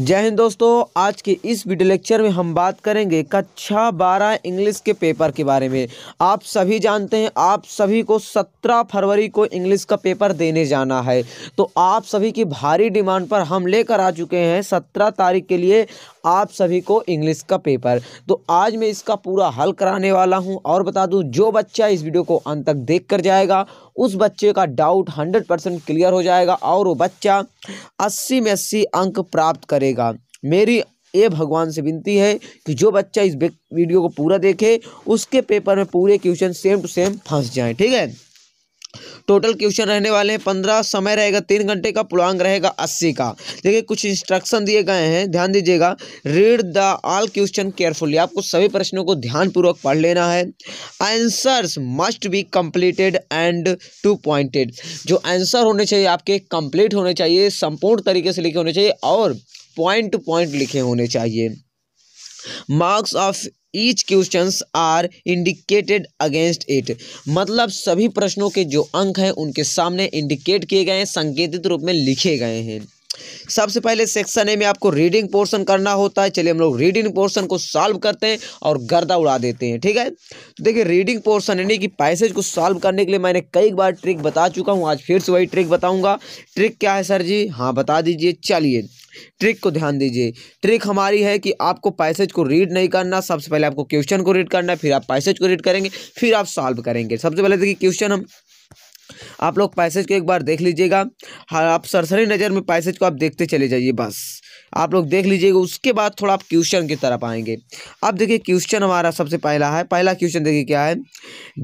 जय हिंद दोस्तों आज के इस वीडियो लेक्चर में हम बात करेंगे कक्षा बारह इंग्लिश के पेपर के बारे में आप सभी जानते हैं आप सभी को सत्रह फरवरी को इंग्लिश का पेपर देने जाना है तो आप सभी की भारी डिमांड पर हम लेकर आ चुके हैं सत्रह तारीख के लिए आप सभी को इंग्लिश का पेपर तो आज मैं इसका पूरा हल कराने वाला हूँ और बता दूँ जो बच्चा इस वीडियो को अंत तक देख कर जाएगा उस बच्चे का डाउट हंड्रेड परसेंट क्लियर हो जाएगा और वो बच्चा अस्सी में अस्सी अंक प्राप्त करेगा मेरी ये भगवान से विनती है कि जो बच्चा इस वीडियो को पूरा देखे उसके पेपर में पूरे क्वेश्चन सेम टू सेम फंस जाए ठीक है टोटल क्वेश्चन रहने वाले हैं पंद्रह समय रहेगा तीन घंटे का पूर्णांक रहेगा अस्सी का देखिए कुछ इंस्ट्रक्शन दिए गए हैं ध्यान दीजिएगा read the all question carefully आपको सभी प्रश्नों को ध्यानपूर्वक पढ़ लेना है answers must be completed and to pointed जो आंसर होने चाहिए आपके कंप्लीट होने चाहिए संपूर्ण तरीके से लिखे होने चाहिए और पॉइंट टू पॉइंट लिखे होने चाहिए marks of each question are indicated against it मतलब सभी प्रश्नों के जो अंक हैं उनके सामने इंडिकेट किए गए हैं संकेतित रूप में लिखे गए हैं सबसे पहले सेक्शन ए में आपको रीडिंग पोर्शन करना होता है चलिए हम लोग रीडिंग पोर्शन को सॉल्व करते हैं और गर्दा उड़ा देते हैं ठीक है तो देखिए रीडिंग पोर्शन यानी कि पैसेज को सॉल्व करने के लिए मैंने कई बार ट्रिक बता चुका हूं आज फिर से वही ट्रिक बताऊंगा ट्रिक क्या है सर जी हाँ बता दीजिए चलिए ट्रिक को ध्यान दीजिए ट्रिक हमारी है कि आपको पैसेज को रीड नहीं करना सबसे पहले आपको क्वेश्चन को रीड करना है फिर आप पैसेज को रीड करेंगे फिर आप सॉल्व करेंगे सबसे पहले देखिए क्वेश्चन हम आप लोग पैसेज को एक बार देख लीजिएगा हाँ, आप सरसरी नज़र में पैसेज को आप देखते चले जाइए बस आप लोग देख लीजिएगा उसके बाद थोड़ा आप क्वेश्चन की तरफ आएंगे अब देखिए क्वेश्चन हमारा सबसे पहला है पहला क्वेश्चन देखिए क्या है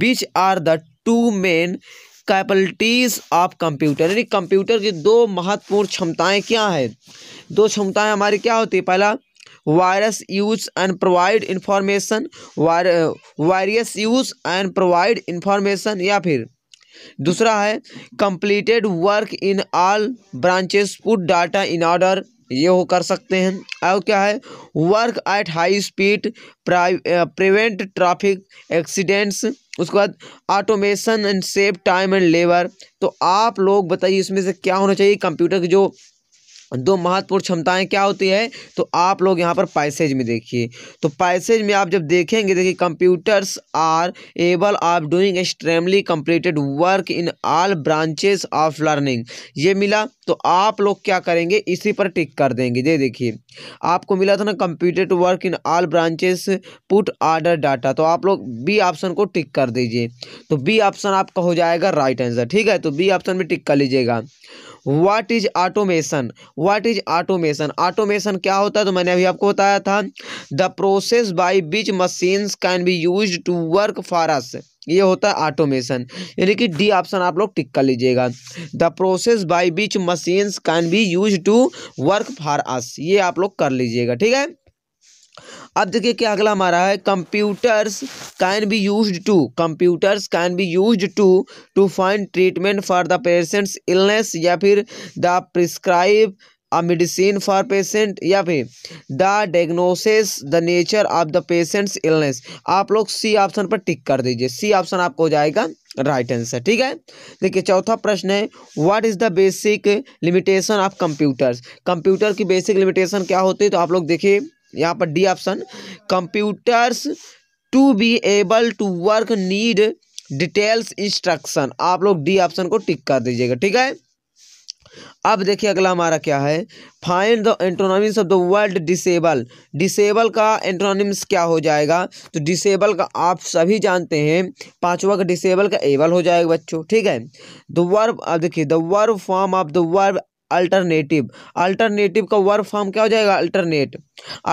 which are the two main capabilities of computer यानी कंप्यूटर की दो महत्वपूर्ण क्षमताएं क्या है दो क्षमताएं हमारी क्या होती है पहला virus use and provide information virus use and provide information या फिर दूसरा है completed work in all branches put data in order ये वो कर सकते हैं और क्या है work at high speed prevent traffic accidents उसके बाद automation and save time and labour तो आप लोग बताइए इसमें से क्या होना चाहिए कंप्यूटर की जो दो महत्वपूर्ण क्षमताएँ क्या होती है तो आप लोग यहाँ पर पैसेज में देखिए तो पैसेज में आप जब देखेंगे देखिए computers are able of doing extremely completed work in all branches of learning ये मिला तो आप लोग क्या करेंगे इसी पर टिक कर देंगे ये देखिए आपको मिला था ना computed work in all branches put order data तो आप लोग बी ऑप्शन को टिक कर दीजिए तो बी ऑप्शन आपका हो जाएगा राइट आंसर ठीक है तो बी ऑप्शन में टिक कर लीजिएगा what is automation what is automation automation क्या होता है तो मैंने अभी आपको बताया था the process by which machines can be use to work for us ये होता है ऑटोमेशन यानी कि डी ऑप्शन आप लोग टिक कर लीजिएगा the process by which machines can be use to work for us ये आप लोग कर लीजिएगा ठीक है अब देखिए क्या अगला हमारा है computers can be use to computers can be use to to find treatment for the patient's illness या फिर the prescribe a medicine for patient या फिर the diagnosis the nature of the patient's illness आप लोग C option पर टिक कर दीजिए C option आपको हो जाएगा राइट आंसर ठीक है देखिए चौथा प्रश्न है what is the basic limitation of computers computer की बेसिक लिमिटेशन क्या होती है तो आप लोग देखिए यहाँ पर D option computers to be able to work need details instruction आप लोग डी ऑप्शन को टिक कर दीजिएगा ठीक है अब देखिए अगला हमारा क्या है find the antonyms of the world disable disable का एंट्रोनिम्स क्या हो जाएगा तो डिसेबल का आप सभी जानते हैं पांचवा का डिसेबल का एबल हो जाएगा बच्चों ठीक है द वर्ब अब देखिए the verb form of the verb alternative alternative का वर्ब फॉर्म क्या हो जाएगा अल्टरनेट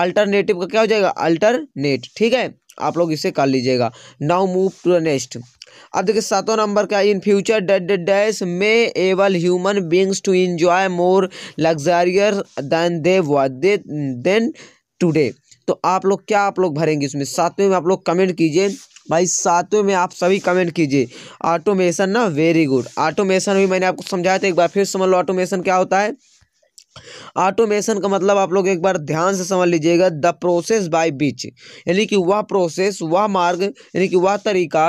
अल्टरनेटिव का क्या हो जाएगा अल्टरनेट ठीक है आप लोग इसे कर लीजिएगा now move to the next अब देखिए सातों नंबर का in future dead dash may able human beings to enjoy more luxuries than they they than today तो आप लोग क्या आप लोग भरेंगे इसमें सातवें में आप लोग कमेंट कीजिए भाई सातवें में आप सभी कमेंट कीजिए ऑटोमेशन ना वेरी गुड ऑटोमेशन भी मैंने आपको समझाया था एक बार फिर समझ लो ऑटोमेशन क्या होता है ऑटोमेशन का मतलब आप लोग एक बार ध्यान से समझ लीजिएगा द प्रोसेस बाय बीच यानी कि वह प्रोसेस वह मार्ग यानी कि वह तरीका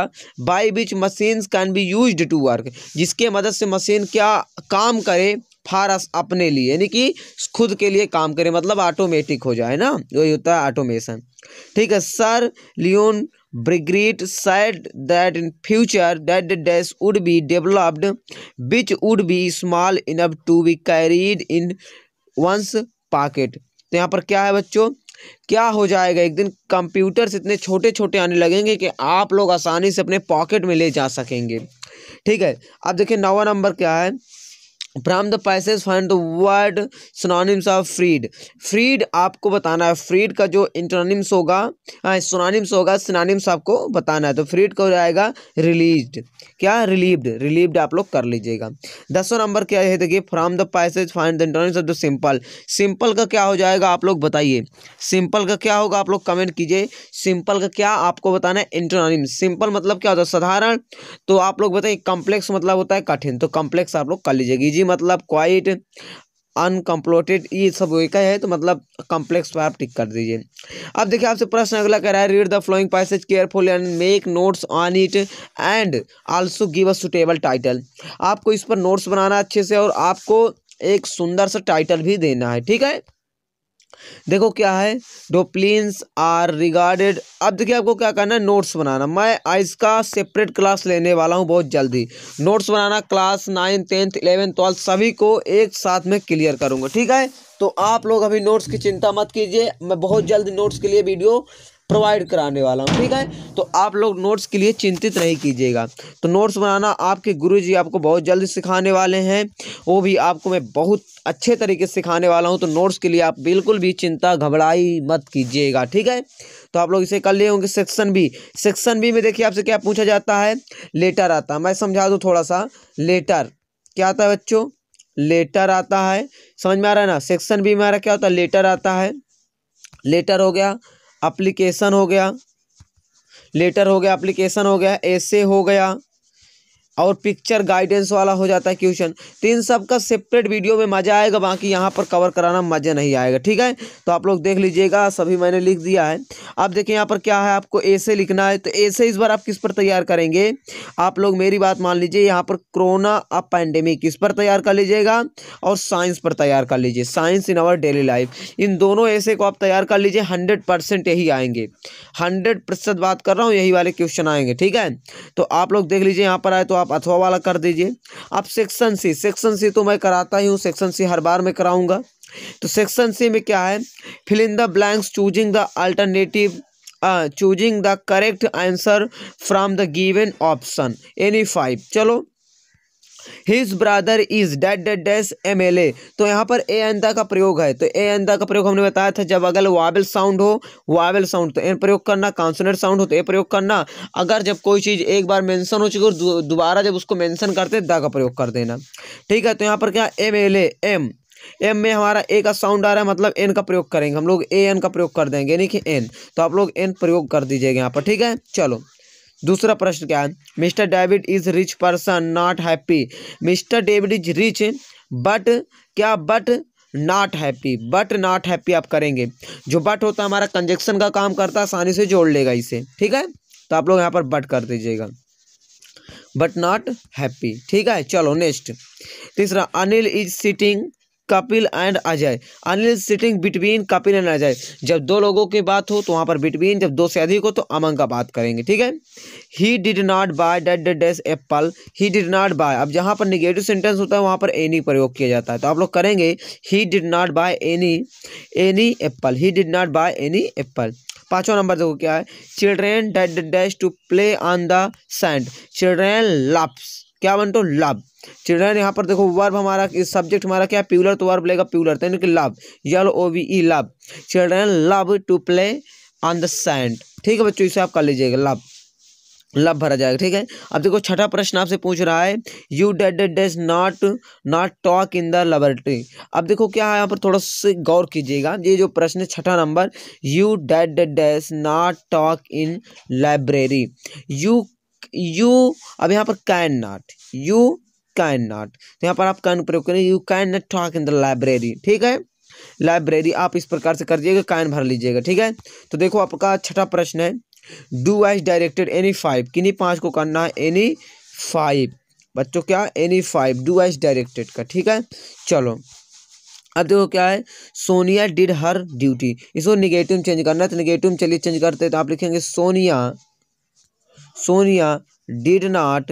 by which machines can be used to work जिसके मदद से मशीन क्या काम करे फार अपने लिए यानी कि खुद के लिए काम करे मतलब ऑटोमेटिक हो जाए ना वही होता है ऑटोमेशन ठीक है sir Leon Brigade said that in future that dash would be developed which would be small enough to be carried in one's pocket तो यहाँ पर क्या है बच्चों क्या हो जाएगा एक दिन कंप्यूटर्स इतने छोटे छोटे आने लगेंगे कि आप लोग आसानी से अपने पॉकेट में ले जा सकेंगे ठीक है अब देखिए नवा नंबर क्या है from the passage find the word synonyms of freed freed आपको बताना है फ्रीड का जो इंटोनिम्स होगा सोनानिम्स हाँ, होगा सोनानिम्स आपको बताना है तो फ्रीड का हो जाएगा रिलीज्ड क्या रिलीव्ड रिलीव्ड आप लोग कर लीजिएगा दसों नंबर क्या है देखिए from the passage find the antonyms of the simple simple का क्या हो जाएगा आप लोग बताइए सिंपल का क्या होगा आप लोग कमेंट कीजिए सिंपल का क्या आपको बताना है इंटोनिम सिंपल मतलब क्या होता है साधारण तो आप लोग बताइए कॉम्प्लेक्स मतलब होता है कठिन तो कॉम्प्लेक्स आप लोग कर लीजिएगी जी मतलब क्वाइट अनकम्प्लोटेड ये सब वही का है तो मतलब कॉम्प्लेक्स पर तो आप टिक कर दीजिए अब देखिए आपसे प्रश्न अगला कह रहा है read the following passage careful and make notes on it and also give a suitable title आपको इस पर नोट्स बनाना अच्छे से और आपको एक सुंदर सा टाइटल भी देना है ठीक है देखो क्या है डोप्लिन्स आर रिगार्डेड अब देखिए आपको क्या करना है नोट्स बनाना मैं आज का सेपरेट क्लास लेने वाला हूँ बहुत जल्दी नोट्स बनाना class nine tenth eleventh twelfth सभी को एक साथ में क्लियर करूँगा ठीक है तो आप लोग अभी नोट्स की चिंता मत कीजिए मैं बहुत जल्द नोट्स के लिए वीडियो प्रोवाइड कराने वाला हूँ ठीक है तो आप लोग नोट्स के लिए चिंतित नहीं कीजिएगा तो नोट्स बनाना आपके गुरु जी आपको बहुत जल्द सिखाने वाले हैं वो भी आपको मैं बहुत अच्छे तरीके से सिखाने वाला हूँ तो नोट्स के लिए आप बिल्कुल भी चिंता घबराई मत कीजिएगा ठीक है तो आप लोग इसे कर लिए होंगे सेक्शन बी सेक्शन बी में देखिए आपसे क्या पूछा जाता है लेटर आता है मैं समझा दूँ थोड़ा सा लेटर क्या आता है बच्चों लेटर आता है समझ में आ रहा है ना सेक्शन बी में रहा क्या होता है लेटर आता है लेटर हो गया अप्लीकेशन हो गया लेटर हो गया अप्लीकेशन हो गया ऐसे हो गया और पिक्चर गाइडेंस वाला हो जाता है क्वेश्चन तो इन सब का सेपरेट वीडियो में मज़ा आएगा बाकी यहाँ पर कवर कराना मज़ा नहीं आएगा ठीक है तो आप लोग देख लीजिएगा सभी मैंने लिख दिया है अब देखिए यहाँ पर क्या है आपको ऐसे लिखना है तो ऐसे इस बार आप किस पर तैयार करेंगे आप लोग मेरी बात मान लीजिए यहाँ पर कोरोना अब पैंडेमिक इस पर तैयार कर लीजिएगा और साइंस पर तैयार कर लीजिए science in our daily life इन दोनों ऐसे को आप तैयार कर लीजिए हंड्रेड परसेंट यही आएंगे हंड्रेड प्रतिशत बात कर रहा हूँ यही वाले क्वेश्चन आएंगे ठीक है तो आप लोग देख लीजिए यहाँ पर आए तो आप आप अथवा वाला कर दीजिए अब सेक्शन सी सेक्शन सी तो मैं कराता ही हूँ सेक्शन सी हर बार मैं कराऊंगा तो सेक्शन सी में क्या है fill in the blanks choosing the alternative choosing the correct answer from the given option any five चलो his brother is dead dead dash M L A तो यहाँ पर ए अंदा का प्रयोग है तो ए अंदा का प्रयोग हमने बताया था जब अगर वाबल साउंड हो वाबल साउंड तो ए प्रयोग करना कॉन्सोनेंट साउंड हो तो ए प्रयोग करना अगर जब कोई चीज़ एक बार मेंशन हो चुकी और दोबारा जब उसको मेंशन करते दा का प्रयोग कर देना ठीक है तो यहाँ पर क्या M L A M M में हमारा ए का साउंड आ रहा है मतलब एन का प्रयोग करेंगे हम लोग ए एन का प्रयोग कर देंगे यानी कि एन तो आप लोग एन प्रयोग कर दीजिएगा यहाँ पर ठीक है चलो दूसरा प्रश्न क्या है mister David is rich person not happy mister David is rich but क्या but not happy but not happy आप करेंगे जो बट होता है हमारा कंजेक्शन का काम करता है आसानी से जोड़ लेगा इसे ठीक है तो आप लोग यहाँ पर बट कर दीजिएगा बट नॉट हैप्पी ठीक है चलो नेक्स्ट तीसरा Anil is sitting Kapil and Ajay Anil sitting between Kapil and Ajay जब दो लोगों की बात हो तो वहाँ पर बिटवीन जब दो से अधिक हो तो अमंग का बात करेंगे ठीक है he did not buy dead dash apple he did not buy अब जहाँ पर निगेटिव सेंटेंस होता है वहाँ पर एनी प्रयोग किया जाता है तो आप लोग करेंगे he did not buy any any apple he did not buy any apple पाँचवा नंबर देखो क्या है children dead dash to play on the sand children loves क्या बन तो लव चिल्ड्रन यहाँ पर देखो वर्ब हमारा सब्जेक्ट हमारा क्या प्यूलर तो वर्ब लेगा प्यूलर तो यानी कि love L O V E love children love to play on the sand ठीक है बच्चों इसे आप कर लीजिएगा लव लव भरा जाएगा ठीक है अब देखो छठा प्रश्न आपसे पूछ रहा है you dead does not not talk in the laboratory अब देखो क्या है यहाँ पर थोड़ा से गौर कीजिएगा ये जो प्रश्न है छठा नंबर you dead does not talk in library you you अब यहाँ पर can not you can not तो यहाँ पर आप कैन प्रयोग करें you can not talk in the library ठीक है लाइब्रेरी आप इस प्रकार से कर दिएगा कैन भर लीजिएगा ठीक है तो देखो आपका छठा प्रश्न है do wise directed any five किन्हीं पाँच को करना है एनी फाइव बच्चों क्या any five do wise directed का ठीक है चलो अब देखो क्या है सोनिया डिड हर ड्यूटी इसको निगेटिव चेंज करना है तो निगेटिव चलिए चेंज करते हैं तो आप लिखेंगे Sonia Sonia did not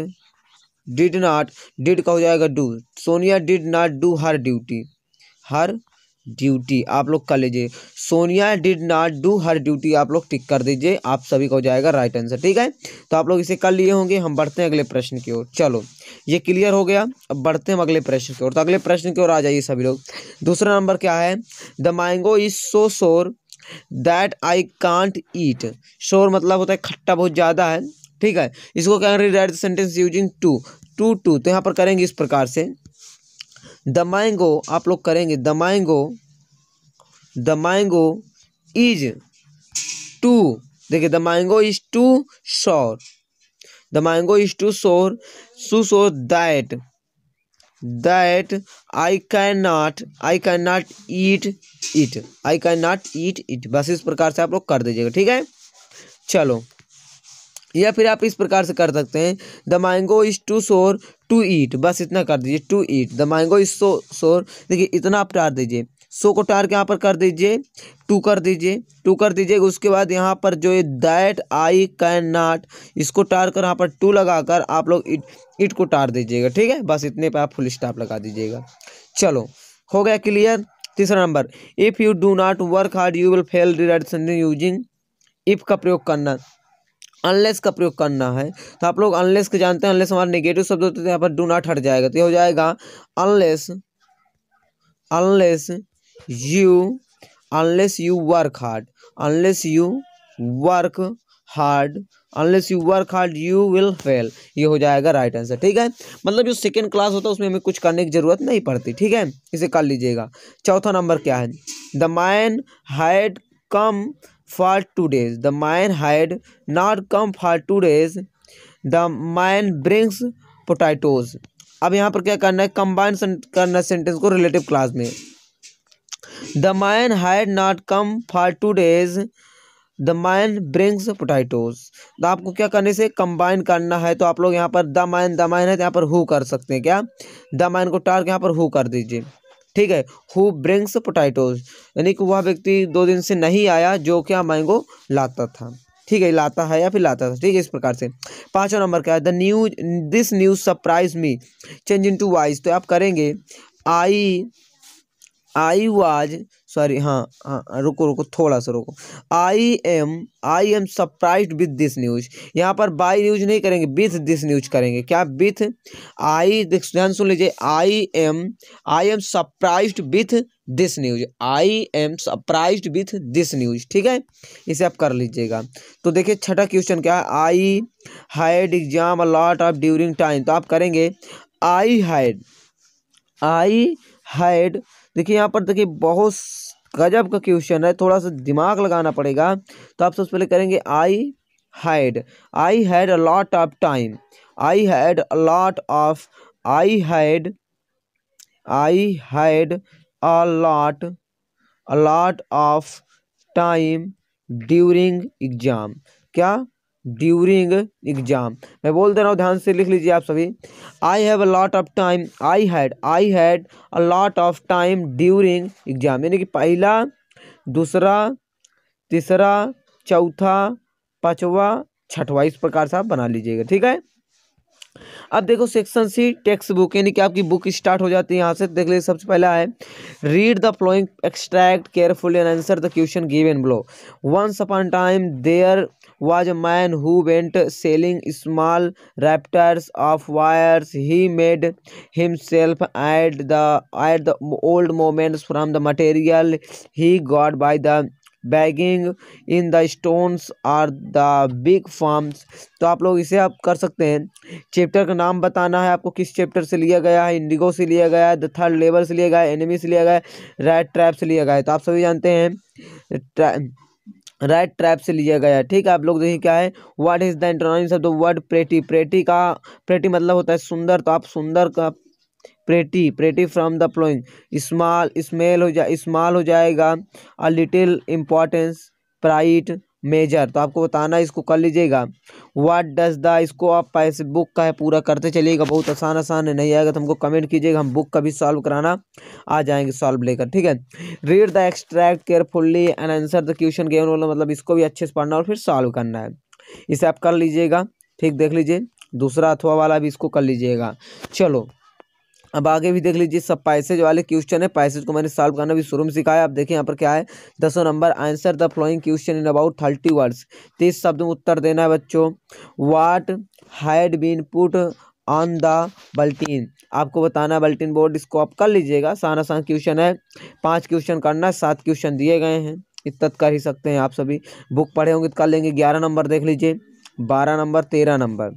did not did का हो जाएगा do Sonia did not do her duty her duty आप लोग कर लीजिए Sonia did not do her duty आप लोग टिक कर दीजिए आप सभी का हो जाएगा राइट आंसर ठीक है तो आप लोग इसे कर लिए होंगे हम बढ़ते हैं अगले प्रश्न की ओर चलो ये क्लियर हो गया अब बढ़ते हैं अगले प्रश्न की ओर तो अगले प्रश्न की ओर आ जाइए सभी लोग दूसरा नंबर क्या है द मैंगो इज सो शोर दैट आई कांट ईट शोर मतलब होता है खट्टा बहुत ज़्यादा है ठीक है इसको क्या करें write sentence using too too too तो यहाँ पर करेंगे इस प्रकार से द मैंगो आप लोग करेंगे the mango the mango is too देखिए the mango is too sour the mango is too sour so sour that that I can not I can not eat it I can not eat it बस इस प्रकार से आप लोग कर दीजिएगा ठीक है चलो या फिर आप इस प्रकार से कर सकते हैं the mango is too sour to eat बस इतना कर दीजिए to eat the mango is so sour देखिए इतना आप टार दीजिए सो को टार के यहाँ पर कर दीजिए टू कर दीजिए टू कर दीजिए उसके बाद यहाँ पर जो ये दैट आई कैन नाट इसको टार कर यहाँ पर टू लगाकर आप लोग इट इट को टार दीजिएगा ठीक है बस इतने पे आप फुल स्टाप लगा दीजिएगा चलो हो गया क्लियर तीसरा number if you do not work hard you will fail rewrite using if का प्रयोग करना अनलेस का प्रयोग करना है तो आप लोग अनलेस के जानते हैं अनलेस हमारे नेगेटिव शब्द होते थे तो यहाँ पर डू नॉट हट जाएगा तो ये हो जाएगा unless unless you unless you work hard unless you work hard unless you work hard you will fail ये हो जाएगा राइट आंसर ठीक है मतलब जो सेकेंड क्लास होता है उसमें हमें कुछ करने की जरूरत नहीं पड़ती ठीक है इसे कर लीजिएगा चौथा नंबर क्या है the man had come for two days. The man had not come for two days. The man brings potatoes. अब यहाँ पर क्या करना है कंबाइन करना सेंटेंस को रिलेटिव क्लास में the man had not come for two days the man brings potatoes तो आपको क्या करने से कंबाइन करना है तो आप लोग यहाँ पर द मैन द मैन है तो यहाँ पर हु कर सकते हैं क्या द मैन को टार्क यहाँ पर हु कर दीजिए ठीक है हु ब्रिंग्स पोटैटोज यानी कि वह व्यक्ति दो दिन से नहीं आया जो क्या मैंगो लाता था ठीक है लाता है या फिर लाता था ठीक है इस प्रकार से पाँचवा नंबर का है the news this news surprise me change into voice तो आप करेंगे आई आई वाज सॉरी हाँ, हाँ हाँ रुको रुको थोड़ा सा रुको I am I am surprise with this news यहाँ पर बाई न्यूज नहीं करेंगे विथ दिस न्यूज करेंगे क्या विथ आई ध्यान सुन लीजिए I am I am surprise with this news I am surprise with this news ठीक है इसे आप कर लीजिएगा तो देखिए छठा क्वेश्चन क्या है I had exam a lot of during time तो आप करेंगे आई हैड आई हैड देखिए यहाँ पर देखिए बहुत गजब का क्वेश्चन है थोड़ा सा दिमाग लगाना पड़ेगा तो आप सबसे पहले करेंगे I had I had a lot of time I had a lot of I had I had a lot a lot of time during exam क्या ड्यूरिंग एग्जाम मैं बोल दे रहा हूँ ध्यान से लिख लीजिए आप सभी I have a lot of time I had I had a lot of time during exam यानी कि पहला दूसरा तीसरा चौथा पाँचवा छठवा इस प्रकार से आप बना लीजिएगा ठीक है अब देखो सेक्शन सी टेक्स्ट बुक यानी कि आपकी बुक स्टार्ट हो जाती है यहाँ से देख लीजिए सबसे पहला है read the following extract careful and answer the question given below once upon time there was a man who went selling small rat traps of wires he made himself at the at the old moments from the material he got by the begging in the stones or the big farms तो आप लोग इसे आप कर सकते हैं chapter का नाम बताना है आपको किस चैप्टर से लिया गया है इंडिगो से लिया गया है द थर्ड लेवल से लिया गया है एनिमी से लिया गया है रेड ट्रैप से लिया गया है तो आप सभी जानते हैं राइट ट्रैप से लिया गया है ठीक है आप लोग देखिए क्या है word is the internal the word pretty pretty का प्रेटी मतलब होता है सुंदर तो आप सुंदर का pretty pretty from the following small smell हो जाए स्मॉल हो जाएगा a little importance pride major तो आपको बताना इसको कर लीजिएगा व्हाट डज द इसको आप पैसे बुक का है पूरा करते चलिएगा बहुत आसान आसान है नहीं आएगा तो हमको कमेंट कीजिएगा हम बुक का भी सॉल्व कराना आ जाएंगे सॉल्व लेकर ठीक है read the extract carefully and answer the question given वाला मतलब इसको भी अच्छे से पढ़ना और फिर सॉल्व करना है इसे आप कर लीजिएगा ठीक देख लीजिए दूसरा अथवा वाला भी इसको कर लीजिएगा चलो अब आगे भी देख लीजिए सब पैसेज वाले क्वेश्चन है पैसेज को मैंने सॉल्व करना भी शुरू में सिखाया अब देखिए यहाँ पर क्या है दसों number answer the following question in about thirty words तीस शब्द में उत्तर देना है बच्चों what had been put on the bulletin आपको बताना है बल्टीन बोर्ड इसको आप कर लीजिएगा सान आसान क्वेश्चन है पाँच क्वेश्चन करना है सात क्वेश्चन दिए गए हैं इतना कर ही सकते हैं आप सभी बुक पढ़े होंगे तो कर लेंगे ग्यारह नंबर देख लीजिए बारह नंबर तेरह नंबर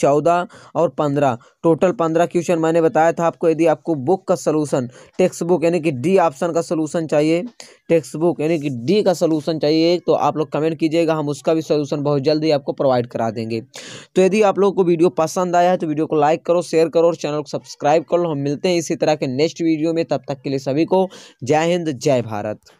चौदह और पंद्रह टोटल पंद्रह क्वेश्चन मैंने बताया था आपको यदि आपको बुक का सलूशन टेक्स्ट बुक यानी कि डी ऑप्शन का सलूशन चाहिए टेक्स्ट बुक यानी कि डी का सलूशन चाहिए तो आप लोग कमेंट कीजिएगा हम उसका भी सलूशन बहुत जल्दी आपको प्रोवाइड करा देंगे तो यदि आप लोगों को वीडियो पसंद आया है तो वीडियो को लाइक करो शेयर करो और चैनल को सब्सक्राइब करो हम मिलते हैं इसी तरह के नेक्स्ट वीडियो में तब तक के लिए सभी को जय हिंद जय भारत